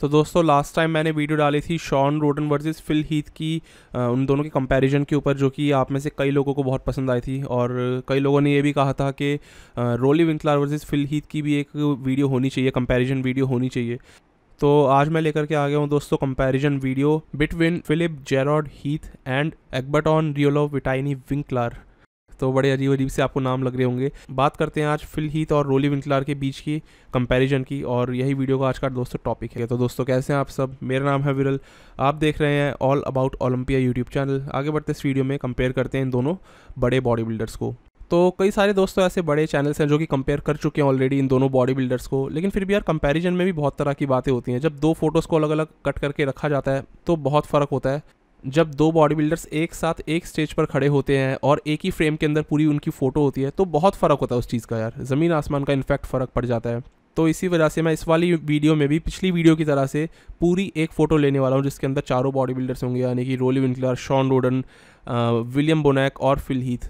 तो दोस्तों last time मैंने वीडियो डाली थी Shawn Rhoden versus Phil Heath की आ, उन दोनों के कंपैरिजन के ऊपर जो कि आप में से कई लोगों को बहुत पसंद आई थी और कई लोगों ने ये भी कहा था कि Roelly Winklaar versus Phil Heath की भी एक वीडियो होनी चाहिए कंपेरिजन वीडियो होनी चाहिए तो आज मैं लेकर के आ गया हूँ दोस्तों comparison video between Phillip Jerrod Heath and Eckberton Roelly Vitaini Winklaar तो बड़े अजीब अजीब से आपको नाम लग रहे होंगे बात करते हैं आज फिल हीथ और रोली विंकलार के बीच की कंपैरिजन की और यही वीडियो का आज का दोस्तों टॉपिक है तो दोस्तों कैसे हैं आप सब मेरा नाम है विरल आप देख रहे हैं all about Olympia YouTube channel आगे बढ़ते इस वीडियो में कंपेयर करते हैं इन दोनों बड़े बॉडी बिल्डर्स को तो कई सारे दोस्तों ऐसे बड़े चैनल्स हैं जो कि कंपेयर कर चुके हैं ऑलरेडी इन दोनों बॉडी बिल्डर्स को लेकिन फिर भी यार कंपैरिजन में भी बहुत तरह की बातें होती हैं जब दो फोटोज़ को अलग अलग कट करके रखा जाता है तो बहुत फ़र्क होता है जब दो बॉडी बिल्डर्स एक साथ एक स्टेज पर खड़े होते हैं और एक ही फ्रेम के अंदर पूरी उनकी फ़ोटो होती है तो बहुत फ़र्क होता है उस चीज़ का यार ज़मीन आसमान का इनफैक्ट फ़र्क पड़ जाता है तो इसी वजह से मैं इस वाली वीडियो में भी पिछली वीडियो की तरह से पूरी एक फ़ोटो लेने वाला हूँ जिसके अंदर चारों बॉडी बिल्डर्स होंगे यानी कि Roelly Winklaar Shawn Rhoden William Bonac और फिल हीथ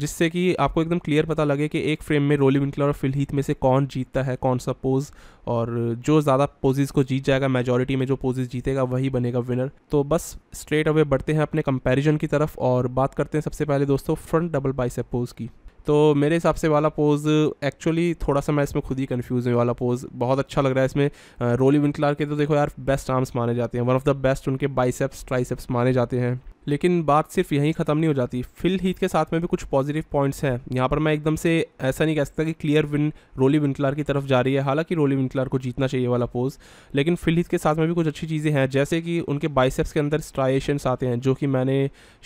जिससे कि आपको एकदम क्लियर पता लगे कि एक फ्रेम में रोली विंकलर और फिल हीथ में से कौन जीतता है कौन सा पोज और जो ज़्यादा पोजेज़ को जीत जाएगा मेजोरिटी में जो पोजेज़ जीतेगा वही बनेगा विनर तो बस स्ट्रेट अवे बढ़ते हैं अपने कंपेरिजन की तरफ और बात करते हैं सबसे पहले दोस्तों फ्रंट डबल बाइसेप पोज की तो मेरे हिसाब से वाला पोज़ एक्चुअली थोड़ा सा मैं इसमें खुद ही कन्फ्यूज़ हूँ वाला पोज़ बहुत अच्छा लग रहा है इसमें रोली विंटलार के तो देखो यार बेस्ट आर्म्स माने जाते हैं वन ऑफ द बेस्ट उनके बाइसेप्स ट्राइसेप्स माने जाते हैं लेकिन बात सिर्फ यहीं ख़त्म नहीं हो जाती फिल हीथ के साथ में भी कुछ पॉजिटिव पॉइंट्स हैं यहाँ पर मैं एकदम से ऐसा नहीं कह सकता कि क्लियर विन रोली विंटलर की तरफ जा रही है हालांकि रोली विंटलर को जीतना चाहिए वाला पोज लेकिन फिल हीथ के साथ में भी कुछ अच्छी चीज़ें हैं जैसे कि उनके बाइसेप्स के अंदर स्ट्राइशंस आते हैं जो कि मैंने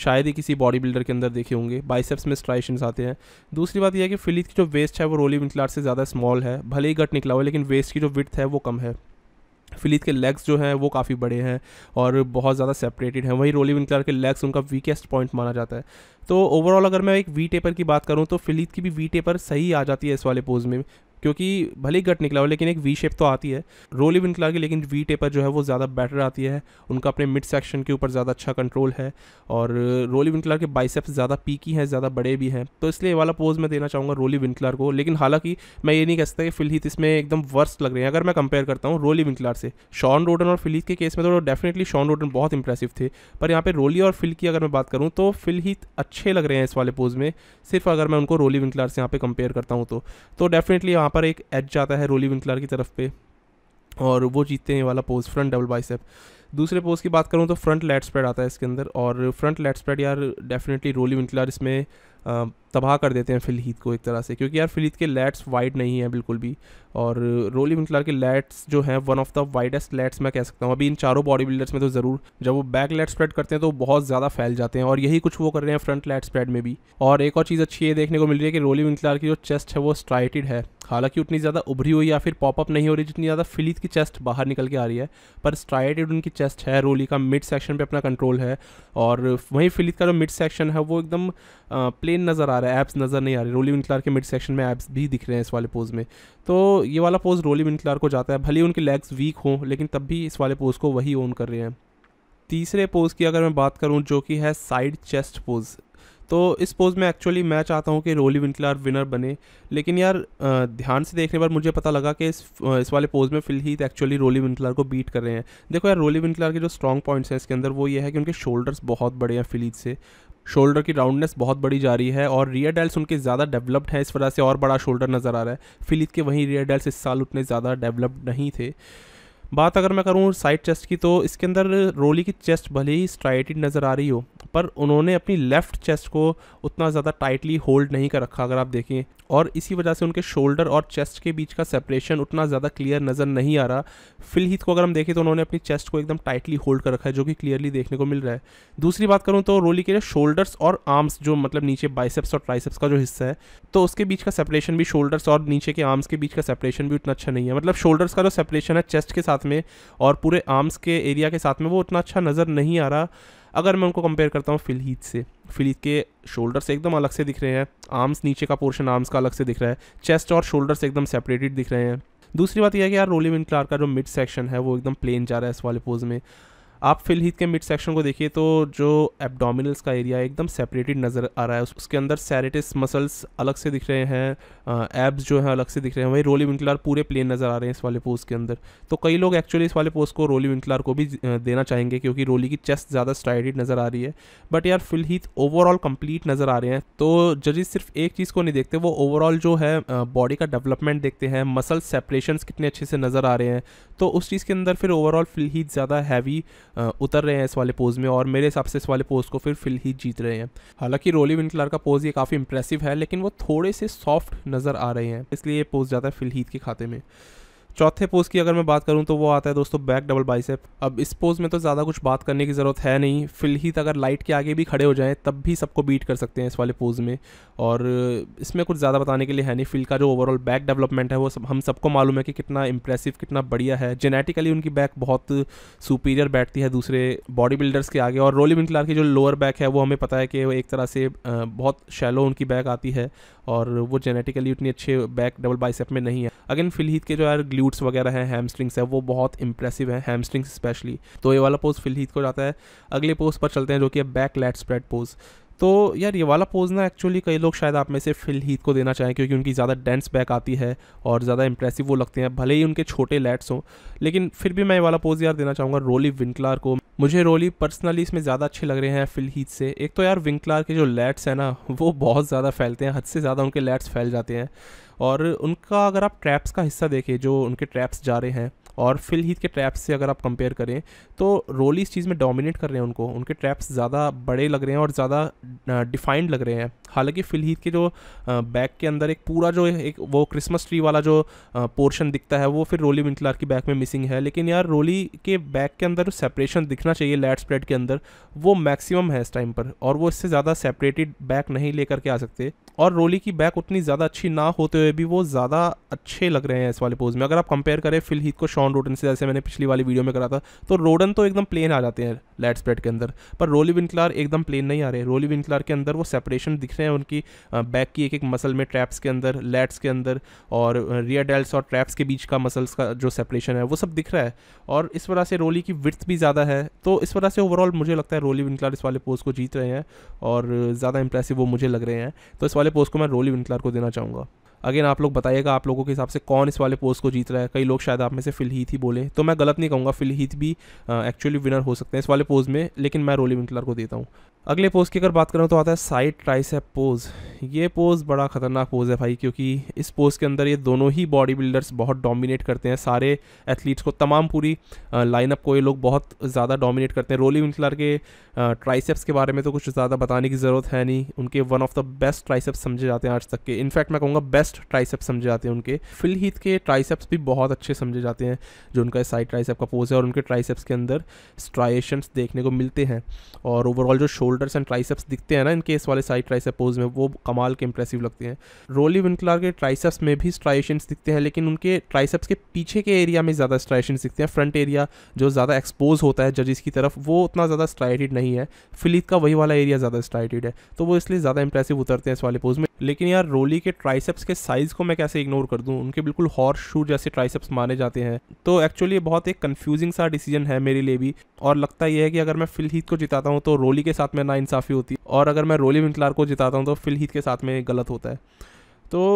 शायद ही किसी बॉडी बिल्डर के अंदर देखे होंगे बाइसेप्स में स्ट्राइशंस आते हैं दूसरी बात यह है कि फिल हीथ की जो वेस्ट है वो रोली विंटलर से ज़्यादा स्मॉल है भले ही घट निकला हुआ है लेकिन वेस्ट की जो विथ है वो कम है फिलीज के लेग्स जो हैं वो काफ़ी बड़े हैं और बहुत ज़्यादा सेपरेटेड हैं वहीं रोली विंकलर के लेग्स उनका वीकेस्ट पॉइंट माना जाता है तो ओवरऑल अगर मैं एक वी टेपर की बात करूँ तो फिलीज की भी वी टेपर सही आ जाती है इस वाले पोज में क्योंकि भले ही गट निकला हो लेकिन एक वी शेप तो आती है रोली भी निकला की लेकिन वी टेपर जो है वो ज़्यादा बेटर आती है उनका अपने मिड सेक्शन के ऊपर ज़्यादा अच्छा कंट्रोल है और रोली विंटलर के बाइसेप्स ज़्यादा पीकी हैं ज़्यादा बड़े भी हैं तो इसलिए वाला पोज मैं देना चाहूँगा रोली विंटलर को लेकिन हालांकि मैं ये नहीं कह सकता कि फिलहित इसमें एकदम वर्स्ट लग रहे हैं अगर मैं कंपेयर करता हूँ रोली विंटलर से शॉन रोडन और फिलहित के केस में तो डेफिनेटली शॉन रोडन बहुत इंप्रेसिव थे पर यहाँ पर रोली और फिल की अगर मैं बात करूँ तो फिलहित अच्छे लग रहे हैं इस वाले पोज में सिर्फ अगर मैं उनको रोली विंटलर से यहाँ पर कंपेयर करता हूँ तो डेफिनेटली तो यहाँ पर एक एज जाता है रोली विंकलर की तरफ पे और वो जीतते हैं वाला पोज फ्रंट डबल बाइसेप दूसरे पोज की बात करूँ तो फ्रंट लेट स्प्रेड आता है इसके अंदर और फ्रंट लेट स्प्रेड यार डेफिनेटली रोली विंकलर इसमें तबाह कर देते हैं फिलहित को एक तरह से क्योंकि यार फिलहित के लेट्स वाइड नहीं है बिल्कुल भी और रोली मिंटलर के लेट्स जो है one of the widest lats मैं कह सकता हूँ अभी इन चारों बॉडी बिल्डर्स में तो ज़रूर जब वो बैक लेट स्प्रेड करते हैं तो बहुत ज़्यादा फैल जाते हैं और यही कुछ वो कर रहे हैं फ्रंट लेट स्प्रेड में भी और एक और चीज़ अच्छी ये देखने को मिल रही है कि रोली मिंटलर की जो चेस्ट है वो स्ट्राइटेड है हालांकि उतनी ज़्यादा उभरी हुई या फिर पॉपअप नहीं हो रही जितनी ज़्यादा फिलिथ की चेस्ट बाहर निकल के आ रही है पर स्ट्राइटेड उनकी चेस्ट है रोली का मिड सेक्शन पर अपना कंट्रोल है और वहीं फिलिथ का जो मिड सेक्शन है वो एकदम प्लेन नज़र आ रहा है एप्स नज़र नहीं आ रही रोली विंटलर के मिड सेक्शन में एप्स भी दिख रहे हैं इस वाले पोज में तो ये वाला पोज रोली मिनक्लार को जाता है भले ही उनके लेग्स वीक हों लेकिन तब भी इस वाले पोज को वही ओन कर रहे हैं तीसरे पोज की अगर मैं बात करूँ जो कि है साइड चेस्ट पोज तो इस पोज़ में एक्चुअली मैं चाहता हूँ कि रोली विंटलर विनर बने लेकिन यार ध्यान से देखने पर मुझे पता लगा कि इस इस वाले पोज़ में फिल ही एक्चुअली रोली विंटलर को बीट कर रहे हैं देखो यार रोली विंटलर के जो स्ट्रॉन्ग पॉइंट्स हैं इसके अंदर वो ये है कि उनके शोल्डर्स बहुत बड़े हैं फिलीज से शोल्डर की राउंडनेस बहुत बड़ी जा रही है और रियर डेल्स उनके ज़्यादा डेवलप्ड हैं इस वजह से और बड़ा शोल्डर नज़र आ रहा है फिलिप के वहीं रियर डेल्स इस साल उतने ज़्यादा डेवलप्ड नहीं थे बात अगर मैं करूँ साइड चेस्ट की तो इसके अंदर रोली की चेस्ट भले ही स्ट्राइटेड नज़र आ रही हो पर उन्होंने अपनी लेफ़्ट चेस्ट को उतना ज़्यादा टाइटली होल्ड नहीं कर रखा अगर आप देखें और इसी वजह से उनके शोल्डर और चेस्ट के बीच का सेपरेशन उतना ज़्यादा क्लियर नज़र नहीं आ रहा फिल हीथ को अगर हम देखें तो उन्होंने अपनी चेस्ट को एकदम टाइटली होल्ड कर रखा है जो कि क्लियरली देखने को मिल रहा है दूसरी बात करूँ तो रोली के शोल्डर्स और आर्म्स जो मतलब नीचे बाइसेप्स और ट्राइसेप्स का जो हिस्सा है तो उसके बीच का सेपरेशन भी शोल्डर्स और नीचे के आर्म्स के बीच का सेपरेशन भी उतना अच्छा नहीं है मतलब शोल्डर्स का जो सेपरेशन है चेस्ट के साथ साथ में और पूरे आर्म्स के एरिया के साथ में वो उतना अच्छा नज़र नहीं आ रहा अगर मैं उनको कंपेयर करता हूँ फिलहीत से फिलहीत के शोल्डर्स एकदम अलग से दिख रहे हैं आर्म्स नीचे का पोर्शन आर्म्स का अलग से दिख रहा है चेस्ट और शोल्डर्स एकदम सेपरेटेड दिख रहे हैं दूसरी बात यह है कि यार रोली क्लार का जो मिड सेक्शन है वो एकदम प्लेन जा रहा है इस वाले पोज में आप फिल हीथ के मिड सेक्शन को देखिए तो जो एबडोमिनल्स का एरिया है एकदम सेपरेटेड नज़र आ रहा है उसके अंदर सैरेटिस मसल्स अलग से दिख रहे हैं एब्स जो हैं अलग से दिख रहे हैं वही रोली विंकलार पूरे प्लेन नज़र आ रहे हैं इस वाले पोज के अंदर तो कई लोग एक्चुअली इस वाले पोज को रोली विंकलार को भी देना चाहेंगे क्योंकि रोली की चेस्ट ज़्यादा स्ट्राइडेड नज़र आ रही है बट यार फिल हीथ ओवरऑल कंप्लीट नज़र आ रहे हैं तो जजेस सिर्फ एक चीज़ को नहीं देखते वो ओवरऑल जो है बॉडी का डेवलपमेंट देखते हैं मसल सेपरेशन कितने अच्छे से नज़र आ रहे हैं तो उस चीज़ के अंदर फिर ओवरऑल फिल हीथ ज़्यादा हैवी उतर रहे हैं इस वाले पोज़ में और मेरे हिसाब से इस वाले पोज़ को फिर फिल ही जीत रहे हैं हालांकि रोली विंटलर का पोज़ ये काफ़ी इंप्रेसिव है लेकिन वो थोड़े से सॉफ्ट नज़र आ रहे हैं इसलिए ये पोज़ जाता है फिल हीत के खाते में चौथे पोज की अगर मैं बात करूँ तो वो आता है दोस्तों बैक डबल बाइसेप अब इस पोज में तो ज़्यादा कुछ बात करने की ज़रूरत है नहीं ही अगर लाइट के आगे भी खड़े हो जाएं तब भी सबको बीट कर सकते हैं इस वाले पोज में और इसमें कुछ ज़्यादा बताने के लिए है नहीं फिल का जो ओवरऑल बैक डेवलपमेंट है वो सब हम सबको मालूम है कि कितना इंप्रेसिव कितना बढ़िया है जेनेटिकली उनकी बैक बहुत सुपीरियर बैठती है दूसरे बॉडी बिल्डर्स के आगे और रोली मिंटलार की जो लोअर बैक है वो हमें पता है कि वो एक तरह से बहुत शैलो उनकी बैक आती है और वो जेनेटिकली उतनी अच्छे बैक डबल बाइसेप में नहीं है अगेन फिल के जो यार ग्लू ग्लूट्स वगैरह हैं हैमस्ट्रिंग्स है वो बहुत इंप्रेसिव है हैमस्ट्रिंग्स स्पेशली तो ये वाला पोज हीथ को जाता है अगले पोज पर चलते हैं जो कि है बैक लेट स्प्रेड पोज तो यार ये वाला पोज ना एक्चुअली कई लोग शायद आप में से फिल हीथ को देना चाहें क्योंकि उनकी ज़्यादा डेंस बैक आती है और ज़्यादा इंप्रेसिव वो लगते हैं भले ही उनके छोटे लैट्स हों लेकिन फिर भी मैं ये वाला पोज यार देना चाहूँगा रोली विंकलार को मुझे रोली पर्सनली इसमें ज़्यादा अच्छे लग रहे हैं फिल हीथ से एक तो यार विंकलार के जो लैट्स हैं ना वो बहुत ज़्यादा फैलते हैं हद से ज़्यादा उनके लैट्स फैल जाते हैं और उनका अगर आप ट्रैप्स का हिस्सा देखें जो उनके ट्रैप्स जा रहे हैं और फिल हीथ के ट्रैप्स से अगर आप कंपेयर करें तो रोली इस चीज़ में डोमिनेट कर रहे हैं उनको उनके ट्रैप्स ज़्यादा बड़े लग रहे हैं और ज़्यादा डिफाइंड लग रहे हैं हालांकि फिल हीथ के जो बैक के अंदर एक पूरा जो एक वो क्रिसमस ट्री वाला जो पोर्शन दिखता है वो फिर रोली विंटलार की बैक में मिसिंग है लेकिन यार रोली के बैक के अंदर जो सेपरेशन दिखना चाहिए लैट स्प्रेड के अंदर वो मैक्सिमम है इस टाइम पर और वो इससे ज़्यादा सेपरेटेड बैक नहीं लेकर के आ सकते और रोली की बैक उतनी ज़्यादा अच्छी ना होते हुए भी वो ज़्यादा अच्छे लग रहे हैं इस वाले पोज में अगर आप कंपेयर करें फिल हीथ को शॉन ऑन रोडन से जैसे मैंने पिछली वाली वीडियो में करा था तो रोडन तो एकदम प्लेन आ जाते हैं लैट स्प्रेड के अंदर पर रोली विनकलार एकदम प्लेन नहीं आ रहे रोली विनकलार के अंदर वो सेपरेशन दिख रहे हैं उनकी बैक की एक एक मसल में ट्रैप्स के अंदर लैट्स के अंदर और रियर डेल्स और ट्रैप्स के बीच का मसल्स का जो सेपरेशन है वो सब दिख रहा है और इस वजह से रोली की विर्थ भी ज़्यादा है तो इस वजह से ओवरऑल मुझे लगता है रोली विनकलार इस वाले पोज को जीत रहे हैं और ज़्यादा इंप्रेसिव वो मुझे लग रहे हैं तो इस वाले पोज को मैं रोली विनकलार को देना चाहूँगा अगेन आप लोग बताइएगा आप लोगों के हिसाब से कौन इस वाले पोस्ट को जीत रहा है कई लोग शायद आप में से फिलहीत ही बोले तो मैं गलत नहीं कहूँगा फिलहीत भी एक्चुअली विनर हो सकते हैं इस वाले पोज में लेकिन मैं रोली विंटलर को देता हूँ अगले पोज की अगर बात करूँ तो आता है साइड ट्राइसेप पोज ये पोज बड़ा खतरनाक पोज है भाई क्योंकि इस पोज के अंदर ये दोनों ही बॉडी बिल्डर्स बहुत डोमिनेट करते हैं सारे एथलीट्स को तमाम पूरी लाइनअप को ये लोग बहुत ज़्यादा डोमिनेट करते हैं रोली विंटलर के ट्राइसेप्स के बारे में तो कुछ ज़्यादा बताने की ज़रूरत है नहीं उनके one of the best triceps समझे जाते हैं आज तक के इनफैक्ट मैं कहूँगा बेस्ट बेस्ट ट्राइसेप्स समझे जाते हैं उनके फिल हीथ के ट्राइसेप्स भी बहुत अच्छे समझे जाते हैं जो उनका साइड ट्राइसेप का पोज है और उनके ट्राइसेप्स के अंदर स्ट्राइशंस देखने को मिलते हैं और ओवरऑल जो शोल्डर्स एंड ट्राइसेप्स दिखते हैं ना इनके इस वाले साइड ट्राइसेप पोज में वो कमाल के इंप्रेसिव लगते हैं रोली विंकलार के ट्राइसेप्स में भी स्ट्राइशंस दिखते हैं लेकिन उनके ट्राइसेप्स के पीछे के एरिया में ज़्यादा स्ट्राइशंस दिखते हैं फ्रंट एरिया जो ज़्यादा एक्सपोज होता है जजिस की तरफ वो उतना ज़्यादा स्ट्राइटेड नहीं है फिलिथ का वही वाला एरिया ज़्यादा स्ट्राइटेड है तो वो इसलिए ज़्यादा इंप्रेसिव उतरते हैं इस वाले पोज में लेकिन यार रोली के ट्राइसेप्स के साइज़ को मैं कैसे इग्नोर कर दूँ उनके बिल्कुल हॉर्स शूट जैसे ट्राइसेप्स माने जाते हैं तो एक्चुअली बहुत एक कन्फ्यूजिंग सा डिसीजन है मेरे लिए भी और लगता यह है कि अगर मैं फ़िल हीथ को जिताता हूँ तो रोली के साथ में इंसाफ़ी होती और अगर मैं रोली विंकलार को जिताता हूँ तो फ़िल हीथ के साथ में गलत होता है तो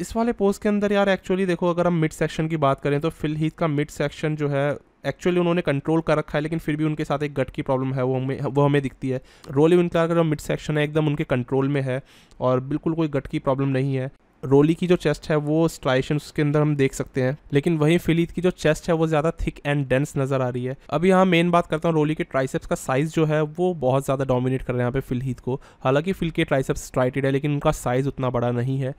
इस वाले पोस्ट के अंदर यार एक्चुअली देखो अगर हम मिड सेक्शन की बात करें तो फिल हीथ का मिड सेक्शन जो है एक्चुअली उन्होंने कंट्रोल कर रखा है लेकिन फिर भी उनके साथ एक गट की प्रॉब्लम है वो हमें वो हमें दिखती है रोली उनका अगर मिड सेक्शन है एकदम उनके कंट्रोल में है और बिल्कुल कोई गट की प्रॉब्लम नहीं है रोली की जो चेस्ट है वो स्ट्राइशन उसके अंदर हम देख सकते हैं लेकिन वहीं फिलीद की जो चेस्ट है वो ज़्यादा थिक एंड डेंस नज़र आ रही है अब यहाँ मेन बात करता हूँ रोली के ट्राइसेप्स का साइज़ जो है वो बहुत ज़्यादा डोमिनेट कर रहे हैं यहाँ पे फिलहीद को हालांकि फिल के ट्राइसेप्स स्ट्राइटेड है लेकिन उनका साइज़ उतना बड़ा नहीं है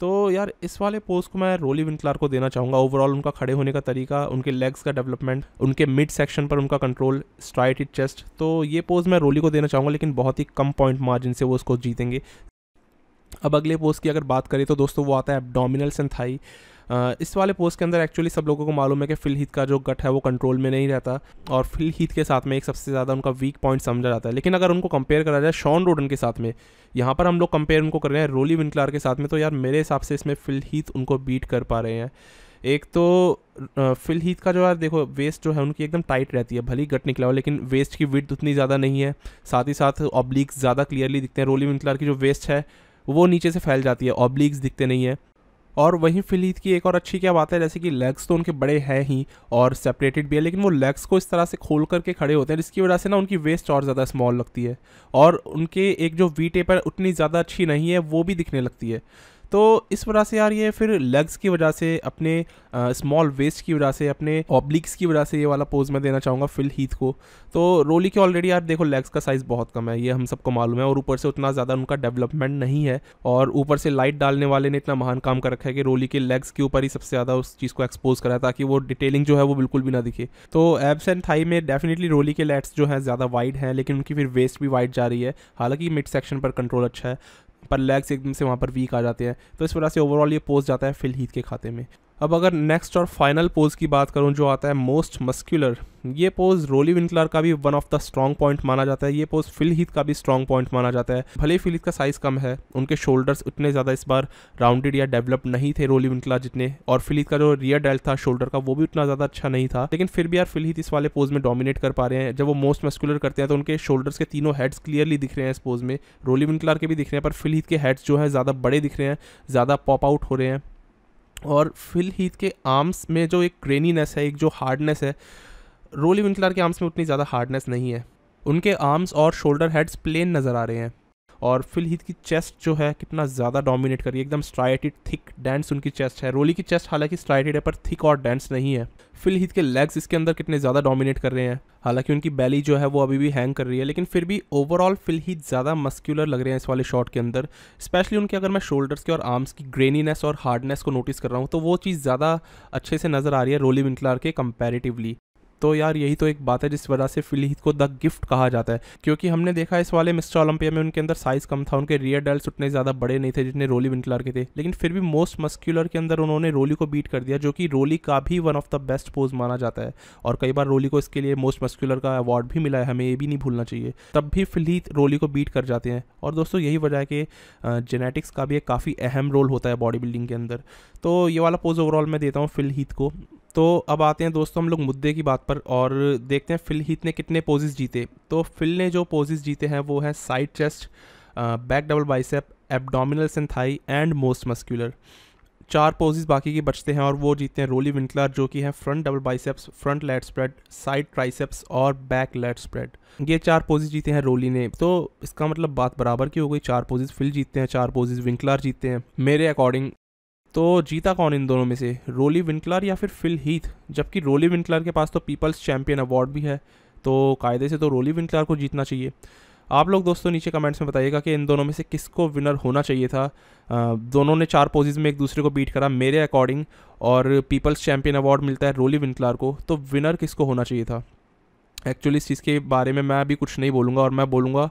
तो यार इस वाले पोज को मैं रोली विंटलार को देना चाहूँगा ओवरऑल उनका खड़े होने का तरीका उनके लेग्स का डेवलपमेंट उनके मिड सेक्शन पर उनका कंट्रोल स्ट्राइटेड चेस्ट तो ये पोज मैं रोली को देना चाहूँगा लेकिन बहुत ही कम पॉइंट मार्जिन से वो उसको जीतेंगे अब अगले पोज की अगर बात करें तो दोस्तों वो आता है एबडोमिनल सेंथाई इस वाले पोज के अंदर एक्चुअली सब लोगों को मालूम है कि फिल हीथ का जो गट है वो कंट्रोल में नहीं रहता और फिल हीथ के साथ में एक सबसे ज़्यादा उनका वीक पॉइंट समझा जाता है लेकिन अगर उनको कंपेयर करा जाए शॉन रोडन के साथ में यहाँ पर हम लोग कंपेयर उनको कर रहे हैं रोली विंकलार के साथ में तो यार मेरे हिसाब से इसमें फिल हीथ उनको बीट कर पा रहे हैं एक तो फिल हीथ का जो यार देखो वेस्ट जो है उनकी एकदम टाइट रहती है भली गट निकला हो लेकिन वेस्ट की विथ उतनी ज़्यादा नहीं है साथ ही साथ ऑब्लिक ज़्यादा क्लियरली दिखते हैं रोली विंकलर की जो वेस्ट है वो नीचे से फैल जाती है ऑब्लिक्स दिखते नहीं है और वहीं फिलीद की एक और अच्छी क्या बात है जैसे कि लेग्स तो उनके बड़े हैं ही और सेपरेटेड भी है लेकिन वो लेग्स को इस तरह से खोल करके खड़े होते हैं जिसकी वजह से ना उनकी वेस्ट और ज़्यादा स्मॉल लगती है और उनके एक जो वी टेप है उतनी ज़्यादा अच्छी नहीं है वो भी दिखने लगती है तो इस वजह से यार ये फिर लेग्स की वजह से अपने स्मॉल वेस्ट की वजह से अपने ऑब्लिक्स की वजह से ये वाला पोज मैं देना चाहूँगा फिल हीथ को तो रोली के ऑलरेडी यार देखो लेग्स का साइज़ बहुत कम है ये हम सबको मालूम है और ऊपर से उतना ज़्यादा उनका डेवलपमेंट नहीं है और ऊपर से लाइट डालने वाले ने इतना महान काम कर रखा है कि रोली के लेग्स के ऊपर ही सबसे ज़्यादा उस चीज़ को एक्सपोज करा ताकि वो डिटेलिंग जो है वो बिल्कुल भी ना दिखे तो एब्स एंड थाई में डेफिनेटली रोली के लेट्स जो है ज़्यादा वाइड हैं लेकिन उनकी फिर वेस्ट भी वाइड जा रही है हालांकि मिड सेक्शन पर कंट्रोल अच्छा है पर लेग्स एकदम से वहाँ पर वीक आ जाते हैं तो इस वजह से ओवरऑल ये पोस्ट जाता है फिल हीथ के खाते में अब अगर नेक्स्ट और फाइनल पोज की बात करूं जो आता है मोस्ट मस्क्यूलर ये पोज रोली विंकलर का भी one of the strong point माना जाता है ये पोज फिल हीथ का भी स्ट्रॉन्ग पॉइंट माना जाता है भले फिल हीथ का साइज कम है उनके शोल्डर्स उतने ज़्यादा इस बार राउंडेड या डेवलप नहीं थे रोली विंकलर जितने और फिल हीथ का जो रियर डेल्ट था शोल्डर का वो भी उतना ज़्यादा अच्छा नहीं था लेकिन फिर भी यार फिल हीथ इस वाले पोज में डोमिनेट कर पा रहे हैं जब वो मोस्ट मस्कुलर करते हैं तो उनके शोल्डर्स के तीनों हेड्स क्लियरली दिख रहे हैं इस पोज में रोली विंकलर के भी दिख रहे हैं पर फिल हीथ के हेड्स जो है ज़्यादा बड़े दिख रहे हैं ज़्यादा पॉप आउट हो रहे हैं और फिल हीथ के आर्म्स में जो एक क्रेनीनेस है एक जो हार्डनेस है रोली विंकलर के आर्म्स में उतनी ज़्यादा हार्डनेस नहीं है उनके आर्म्स और शोल्डर हेड्स प्लेन नज़र आ रहे हैं और फिल हीथ की चेस्ट जो है कितना ज़्यादा डोमिनेट करी एकदम स्ट्राइटेड थिक डेंस उनकी चेस्ट है रोली की चेस्ट हालांकि स्ट्राइटेड है पर थिक और डेंस नहीं है फिल हीथ के लेग्स इसके अंदर कितने ज़्यादा डोमिनेट कर रहे हैं हालांकि उनकी बैली जो है वो अभी भी हैंग कर रही है लेकिन फिर भी ओवरऑल फिल हीथ ज़्यादा मस्क्यूलर लग रहे हैं इस वाले शॉट के अंदर स्पेशली उनके अगर मैं शोल्डर्स के और आर्म्स की ग्रेनीनेस और हार्डनेस को नोटिस कर रहा हूँ तो वो चीज़ ज़्यादा अच्छे से नज़र आ रही है रोली विंकलार के कंपेरेटिवली तो यार यही तो एक बात है जिस वजह से फिलहित को द गिफ्ट कहा जाता है क्योंकि हमने देखा इस वाले मिस्टर ओलंपिया में उनके अंदर साइज कम था उनके रियर डेल्स उतने ज़्यादा बड़े नहीं थे जितने रोली विंटलर के थे लेकिन फिर भी मोस्ट मस्क्यूलर के अंदर उन्होंने रोली को बीट कर दिया जो कि रोली का भी one of the best pose माना जाता है और कई बार रोली को इसके लिए मोस्ट मस्क्यूलर का अवार्ड भी मिला है हमें ये भी नहीं भूलना चाहिए तब भी फिलहित रोली को बीट कर जाते हैं और दोस्तों यही वजह है कि जेनेटिक्स का भी एक काफ़ी अहम रोल होता है बॉडी बिल्डिंग के अंदर तो ये वाला पोज ओवरऑल मैं देता हूँ फिलहित को तो अब आते हैं दोस्तों हम लोग मुद्दे की बात पर और देखते हैं फिल हीथ ने कितने पोजेज जीते तो फिल ने जो पोजेज जीते हैं वो हैं side chest back double bicep abdominal and thigh and most muscular चार पोजेज बाकी के बचते हैं और वो जीते हैं रोली विंकलर जो कि है front double biceps front lat spread side triceps और बैक लेट स्प्रेड ये चार पोजेज जीते हैं रोली ने तो इसका मतलब बात बराबर की हो गई चार पोजेज फिल जीतते हैं चार पोजेज विंकलर जीतते हैं मेरे अकॉर्डिंग तो जीता कौन इन दोनों में से रोली विंटलर या फिर फिल हीथ जबकि रोली विंटलर के पास तो पीपल्स चैम्पियन अवार्ड भी है तो कायदे से तो रोली विंटलर को जीतना चाहिए आप लोग दोस्तों नीचे कमेंट्स में बताइएगा कि इन दोनों में से किसको विनर होना चाहिए था दोनों ने चार पोजिज में एक दूसरे को बीट करा मेरे अकॉर्डिंग और पीपल्स चैम्पियन अवार्ड मिलता है रोली विंटलर को तो विनर किसको होना चाहिए था एक्चुअली इस चीज़ के बारे में मैं अभी कुछ नहीं बोलूँगा और मैं बोलूँगा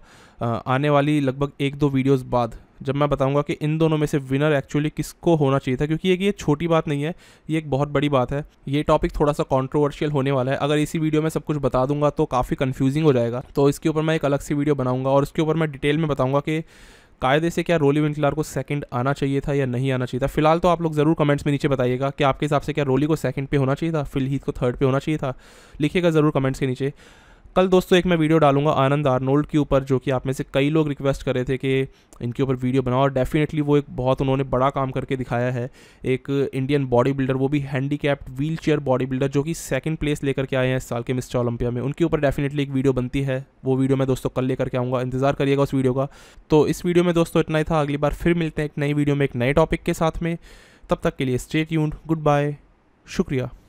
आने वाली लगभग एक दो वीडियोज़ बाद जब मैं बताऊंगा कि इन दोनों में से विनर एक्चुअली किसको होना चाहिए था क्योंकि ये छोटी बात नहीं है ये एक बहुत बड़ी बात है ये टॉपिक थोड़ा सा कॉन्ट्रोवर्शियल होने वाला है अगर इसी वीडियो में सब कुछ बता दूंगा तो काफ़ी कन्फ्यूजिंग हो जाएगा तो इसके ऊपर मैं एक अलग सी वीडियो बनाऊंगा और उसके ऊपर मैं डिटेल में बताऊँगा कि कायदे से क्या रोली विंकलार को सेकंड आना चाहिए था या नहीं आना चाहिए था फिलहाल तो आप लोग ज़रूर कमेंट्स में नीचे बताइएगा कि आपके हिसाब से क्या रोली को सेकंड पे होना चाहिए था फिल हीथ को थर्ड पे होना चाहिए था लिखिएगा ज़रूर कमेंट्स के नीचे कल दोस्तों एक मैं वीडियो डालूंगा आनंद आर्नोल्ड के ऊपर जो कि आप में से कई लोग रिक्वेस्ट कर रहे थे कि इनके ऊपर वीडियो बनाओ और डेफिनेटली वो एक बहुत उन्होंने बड़ा काम करके दिखाया है एक इंडियन बॉडी बिल्डर वो भी handicapped wheelchair bodybuilder जो कि सेकंड प्लेस लेकर के आए हैं इस साल के मिस्टर ओलंपिया में उनके ऊपर डेफिनेटली एक वीडियो बनती है वो वीडियो मैं दोस्तों कल लेकर के आऊँगा इंतजार करिएगा उस वीडियो का तो इस वीडियो में दोस्तों इतना ही था अगली बार फिर मिलते हैं एक नई वीडियो में एक नए टॉपिक के साथ में तब तक के लिए स्टेट यून गुड बाय शुक्रिया